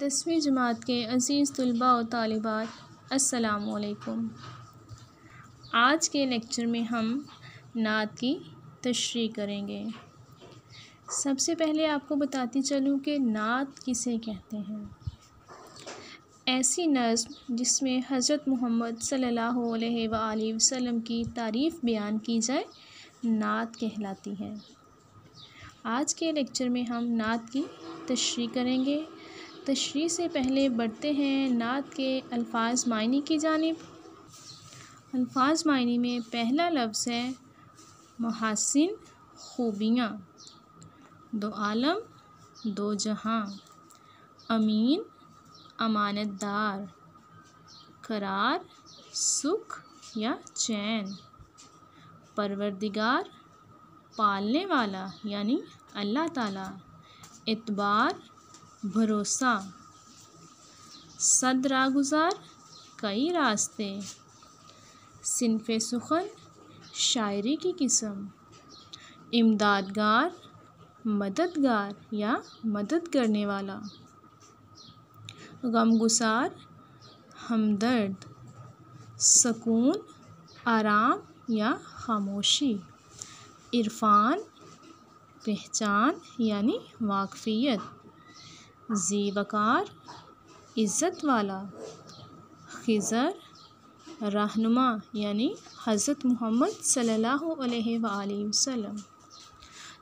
दसवीं जमात के अज़ीज़ तलबा और तालिबात असलकुम आज के लेक्चर में हम नात की तशरी करेंगे सबसे पहले आपको बताती चलूँ कि नात किसे कहते हैं ऐसी नज़म जिसमें हज़रत मोहम्मद सल्लल्लाहु अलैहि वसल्लम की तारीफ़ बयान की जाए नात कहलाती है आज के लेक्चर में हम नात की तशरी करेंगे तशरी से पहले बढ़ते हैं नात के अल्फाज मायने की जानब अल्फाज मायने में पहला लफ्ज़ है महासिन खूबियाँ दो आलम दो जहाँ अमीन अमानतदार करार सुख या चैन परवरदिगार पालने वाला यानी अल्लाह ताला इतबार भरोसा सद रागुजार कई रास्ते सिनफ सुखन शायरी की किस्म इमदादगार मददगार या मदद करने वाला गमगुसार हमदर्द सकून आराम या खामोशी इरफान पहचान यानी वाकफ़ियत जेवकार इज़्ज़त वाला खिज़र रहनुमा यानी हज़रत मोहम्मद सल्लल्लाहु अलैहि वसल्लम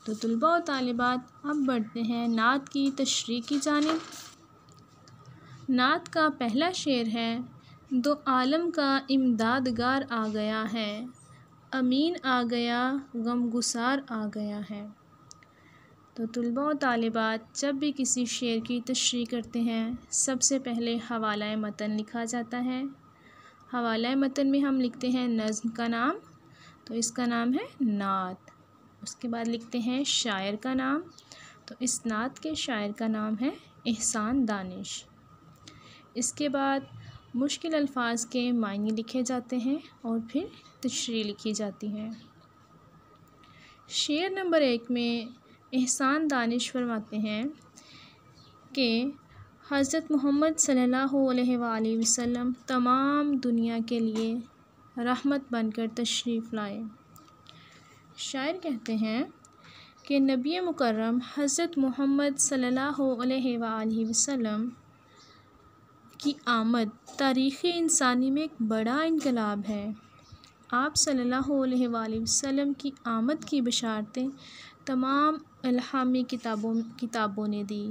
तो तलबा और तालिबात अब बढ़ते हैं नात की तशरी की जानब नात का पहला शेर है दो आलम का इमदादगार आ गया है अमीन आ गया गमगुसार आ गया है तो तलबा और तालबात जब भी किसी शेर की तशरी करते हैं सबसे पहले हवाला मतन लिखा जाता है हवाला मतन में हम लिखते हैं नज़म का नाम तो इसका नाम है नात उसके बाद लिखते हैं शायर का नाम तो इस नात के शायर का नाम है एहसान दानिश इसके बाद मुश्किल अल्फाज के मायने लिखे जाते हैं और फिर तशरी लिखी जाती है शेर नंबर एक में एहसान दानिश फरमाते हैं कि हज़रत मोहम्मद सल्ला वसम तमाम दुनिया के लिए रहमत बनकर तशरीफ़ लाए शायर कहते हैं कि नबी मुकर्रम हज़रत मोहम्मद सल्ला वसम की आमद तारीख़ी इंसानी में एक बड़ा इनकलाब है आप सल्लल्लाहु अलैहि वसल्लम की आमद की बशारतें तमाम अल्हामी किताबों किताबों ने दी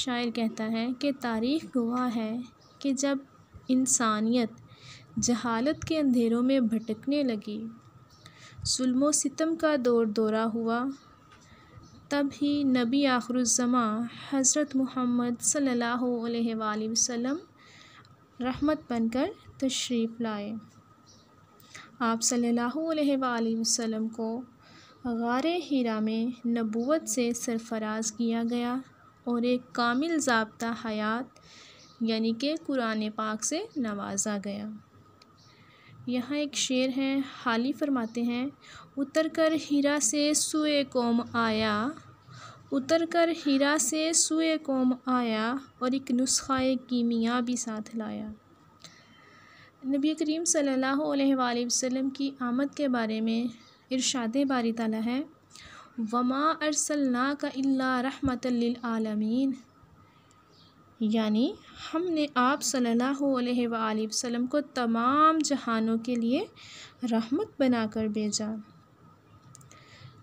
शायर कहता है कि तारीख़ गवाह है कि जब इंसानियत जहालत के अंधेरों में भटकने लगी सुलमो सितम का दौर दौरा हुआ तब ही नबी आखरुज़मा हज़रत मोहम्मद सल्ला वसम रहमत बनकर तशरीफ़ लाए आप सल्लल्लाहु अलैहि को गार हीरा में नबूत से सरफराज किया गया और एक कामिल जबता हयात यानी कि कुरान पाक से नवाजा गया यहाँ एक शेर है हाली फरमाते हैं उतर कर हीरा से सुए कौम आया उतर कर हीरा से सुए कौम आया और एक नुस्खा कीमिया भी साथ लाया नबी करीम सल्लल्लाहु अलैहि वसल्लम की आमद के बारे में इरशाद बारी तला है वमा अरसलना का अल्ला रहमतमीन यानी हमने आप सल्ला वसम को तमाम जहानों के लिए रहमत बनाकर भेजा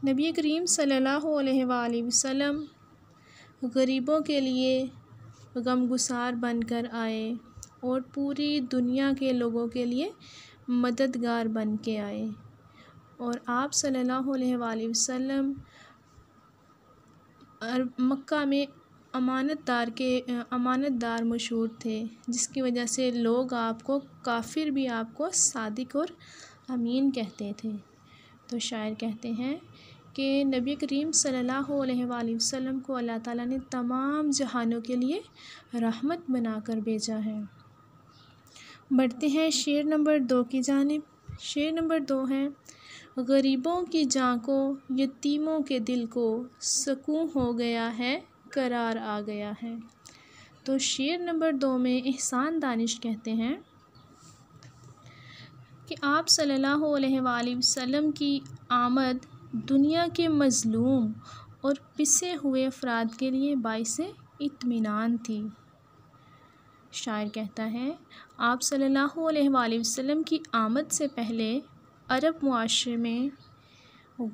नबी करीम सल्ला वसम गरीबों के लिए गमगुसार बनकर आए और पूरी दुनिया के लोगों के लिए मददगार बन के आए और आप सल्लल्लाहु अलैहि वसल्लम मक्का में अमानत दार के अमानत दार मशहूर थे जिसकी वजह से लोग आपको काफिर भी आपको सादिक और अमीन कहते थे तो शायर कहते हैं कि नबी करीम सल्लल्लाहु अलैहि वसल्लम को अल्लाह ताला ने तमाम जहानों के लिए रहमत बनाकर भेजा है बढ़ते हैं शेर नंबर दो की जानब शेर नंबर दो हैं गरीबों की जाँ को यतीमों के दिल को सकूँ हो गया है करार आ गया है तो शेर नंबर दो में एहसान दानिश कहते हैं कि आप सल्लल्लाहु अलैहि वसल्लम की आमद दुनिया के मज़लूम और पिसे हुए अफराद के लिए बायस इतमान थी शायर कहता है आप सल्लल्लाहु अलैहि वसल्लम की आमद से पहले अरब माशरे में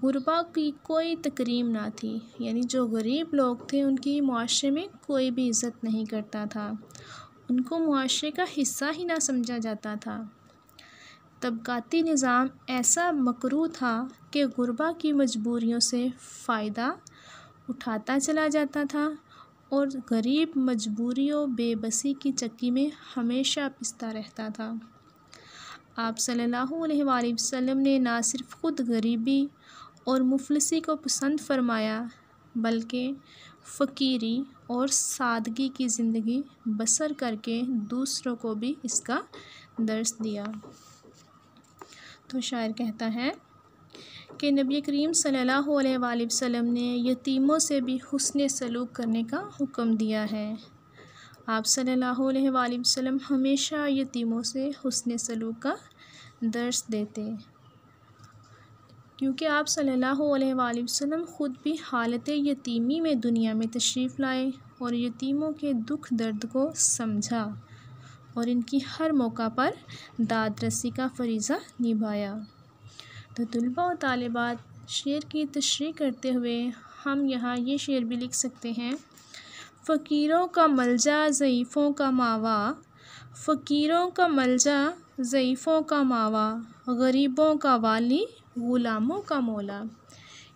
गुरबा की कोई तकरीम ना थी यानी जो गरीब लोग थे उनकी माशरे में कोई भी इज़्ज़त नहीं करता था उनको माशरे का हिस्सा ही ना समझा जाता था तबकाती निज़ाम ऐसा मकरू था कि गुरबा की मजबूरियों से फ़ायदा उठाता चला जाता था और गरीब मजबूरियों बेबसी की चक्की में हमेशा पिसता रहता था आप सल्लल्लाहु अलैहि वसल्लम ने ना सिर्फ ख़ुद गरीबी और मुफलसी को पसंद फरमाया बल्कि फ़कीरी और सादगी की ज़िंदगी बसर करके दूसरों को भी इसका दर्स दिया तो शायर कहता है कि नबी करीम सल्लल्लाहु अलैहि वसल्लम ने यतीमों से भी हसन सलूक करने का हुक्म दिया है आप सल्लल्लाहु अलैहि वसल्लम हमेशा यतीमों से हसन सलूक का दर्स देते क्योंकि आप सल्लल्लाहु अलैहि वसल्लम ख़ुद भी हालत यतीमी में दुनिया में तशरीफ़ लाए और यतीमों के दुख दर्द को समझा और इनकी हर मौका पर दाद रसी का फरीज़ा निभाया तो तलबा और तालिबात शेर की तशरी करते हुए हम यहाँ ये शेर भी लिख सकते हैं फ़कीरों का मलजा ज़यीफ़ों का मावा फ़कीरों का मलजा ज़यीफ़ों का मावा गरीबों का वाली ग़ुलामों का मौला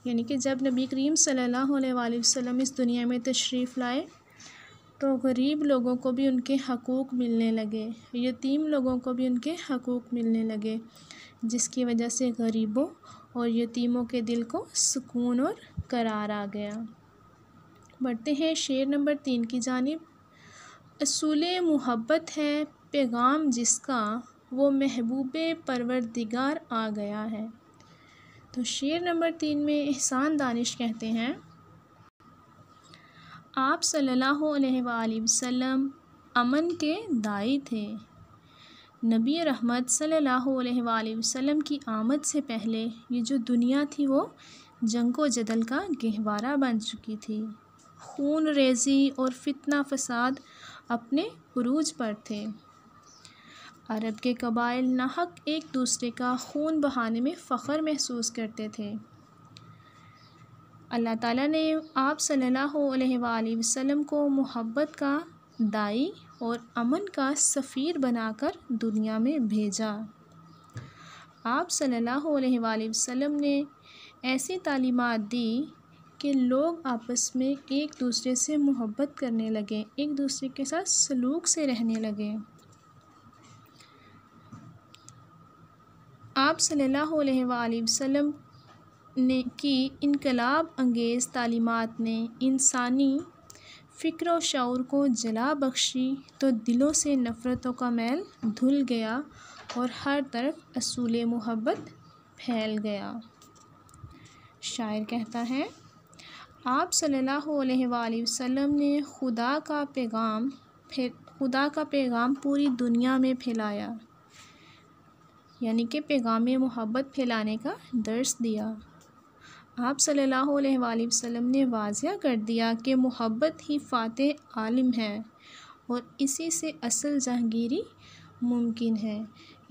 यानी कि जब नबी करीम सल्लल्लाहु अलैहि वसल्लम इस दुनिया में तशरीफ़ लाए तो गरीब लोगों को भी उनके हकूक़ मिलने लगे यतीम लोगों को भी उनके हकूक़ मिलने लगे जिसकी वजह से गरीबों और यतीमों के दिल को सुकून और करार आ गया बढ़ते हैं शेर नंबर तीन की जानब असूल मोहब्बत है पैगाम जिसका वो महबूब परवरदिगार आ गया है तो शेर नंबर तीन में एहसान दानिश कहते हैं आप सल्लल्लाहु अलैहि वसल्लम अमन के दाई थे नबी रहमत सल्लल्लाहु अलैहि वसल्लम की आमद से पहले ये जो दुनिया थी वो जंग व जदल का गहवारा बन चुकी थी खून रेज़ी और फितना फसाद अपने अरूज पर थे अरब के कबाइल नाहक एक दूसरे का खून बहाने में फ़ख्र महसूस करते थे अल्लाह ताला ने आप सल्लल्लाहु अलैहि वसल्लम को मोहब्बत का दाई और अमन का सफ़ीर बनाकर दुनिया में भेजा आप सल्लल्लाहु अलैहि वसल्लम ने ऐसी तालीमत दी कि लोग आपस में एक दूसरे से मोहब्बत करने लगे एक दूसरे के साथ सलूक से रहने लगे आप सल्लल्लाहु अलैहि वसल्लम ने की इनकलाब अंगेज़ तालीमात ने इंसानी फ़िक्र व को जला बख्शी तो दिलों से नफ़रतों का मैल धुल गया और हर तरफ असूल मोहब्बत फैल गया शायर कहता है आप सल्लल्लाहु अलैहि वसल्लम ने खुदा का पैगाम फे खुदा का पैगाम पूरी दुनिया में फैलाया यानी कि पैगाम मोहब्बत फैलाने का दर्स दिया आप सल्लल्लाहु अलैहि वसल्लम ने वाजिया कर दिया कि मोहब्बत ही फात आलिम है और इसी से असल जहांगीरी मुमकिन है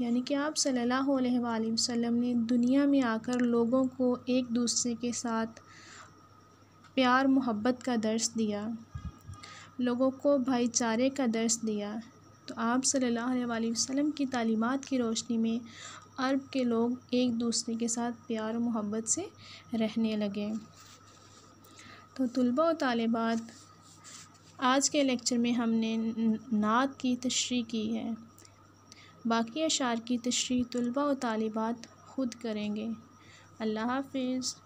यानी कि आप सल्लल्लाहु अलैहि वसल्लम ने दुनिया में आकर लोगों को एक दूसरे के साथ प्यार मोहब्बत का दर्स दिया लोगों को भाईचारे का दर्स दिया तो आप सल्लल्लाहु अलैहि वसल्लम की तालीमात की रोशनी में अरब के लोग एक दूसरे के साथ प्यार और मोहब्बत से रहने लगे तो तलबा और तालिबात आज के लेक्चर में हमने नात की तशरी की है बाकी अशार की तशरी तलबा और तालिबात ख़ुद करेंगे अल्लाह हाफिज़